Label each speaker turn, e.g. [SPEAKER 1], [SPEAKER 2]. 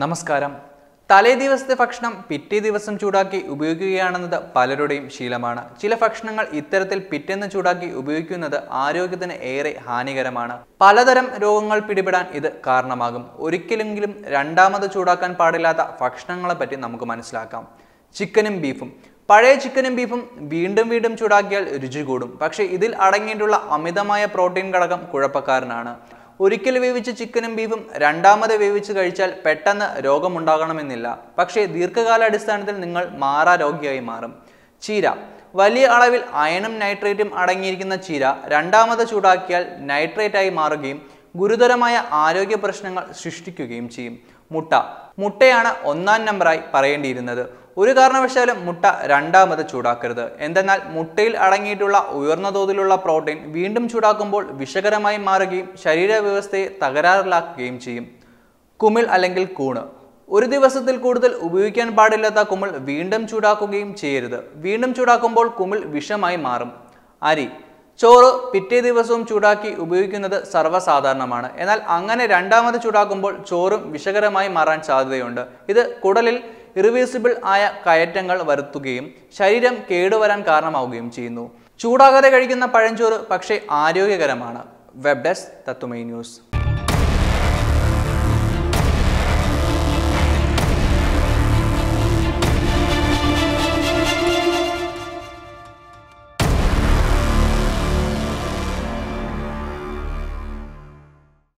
[SPEAKER 1] നമസ്കാരം തലേ ദിവസത്തെ ഭക്ഷണം പിറ്റേ ദിവസം ചൂടാക്കി ഉപയോഗിക്കുകയാണെന്നത് പലരുടെയും ശീലമാണ് ചില ഭക്ഷണങ്ങൾ ഇത്തരത്തിൽ പിറ്റേന്ന് ചൂടാക്കി ഉപയോഗിക്കുന്നത് ആരോഗ്യത്തിന് ഏറെ ഹാനികരമാണ് പലതരം രോഗങ്ങൾ പിടിപെടാൻ ഇത് കാരണമാകും ഒരിക്കലെങ്കിലും രണ്ടാമത് ചൂടാക്കാൻ പാടില്ലാത്ത പറ്റി നമുക്ക് മനസ്സിലാക്കാം ചിക്കനും ബീഫും പഴയ ചിക്കനും ബീഫും വീണ്ടും വീണ്ടും ചൂടാക്കിയാൽ രുചി കൂടും പക്ഷേ ഇതിൽ അടങ്ങിയിട്ടുള്ള അമിതമായ പ്രോട്ടീൻ ഘടകം കുഴപ്പക്കാരനാണ് ഒരിക്കൽ വേവിച്ച ചിക്കനും ബീഫും രണ്ടാമത് വേവിച്ച് കഴിച്ചാൽ പെട്ടെന്ന് രോഗമുണ്ടാകണമെന്നില്ല പക്ഷേ ദീർഘകാലാടിസ്ഥാനത്തിൽ നിങ്ങൾ മാറാ രോഗിയായി മാറും ചീര വലിയ അളവിൽ അയണും നൈട്രേറ്റും അടങ്ങിയിരിക്കുന്ന ചീര രണ്ടാമത് ചൂടാക്കിയാൽ നൈട്രേറ്റായി മാറുകയും ഗുരുതരമായ ആരോഗ്യ പ്രശ്നങ്ങൾ സൃഷ്ടിക്കുകയും ചെയ്യും മുട്ട മുട്ടയാണ് ഒന്നാം നമ്പറായി പറയേണ്ടിയിരുന്നത് ഒരു കാരണവശാലും മുട്ട രണ്ടാമത് ചൂടാക്കരുത് എന്തെന്നാൽ മുട്ടയിൽ അടങ്ങിയിട്ടുള്ള ഉയർന്ന തോതിലുള്ള പ്രോട്ടീൻ വീണ്ടും ചൂടാക്കുമ്പോൾ വിഷകരമായി മാറുകയും ശരീരവ്യവസ്ഥയെ തകരാറിലാക്കുകയും ചെയ്യും കുമിൾ അല്ലെങ്കിൽ കൂണ് ഒരു ദിവസത്തിൽ കൂടുതൽ ഉപയോഗിക്കാൻ പാടില്ലാത്ത കുമിൾ വീണ്ടും ചൂടാക്കുകയും ചെയ്യരുത് വീണ്ടും ചൂടാക്കുമ്പോൾ കുമിൾ വിഷമായി മാറും അരി ചോറ് പിറ്റേ ദിവസവും ചൂടാക്കി ഉപയോഗിക്കുന്നത് സർവ്വസാധാരണമാണ് എന്നാൽ അങ്ങനെ രണ്ടാമത് ചൂടാക്കുമ്പോൾ ചോറും വിഷകരമായി മാറാൻ സാധ്യതയുണ്ട് ഇത് കുടലിൽ ഇറിവേഴ്സിബിൾ ആയ കയറ്റങ്ങൾ വരുത്തുകയും ശരീരം കേടുവരാൻ കാരണമാവുകയും ചെയ്യുന്നു ചൂടാകാതെ കഴിക്കുന്ന പഴഞ്ചോറ് പക്ഷേ ആരോഗ്യകരമാണ് വെബ് ഡെസ്ക് തത്വമൈ ന്യൂസ്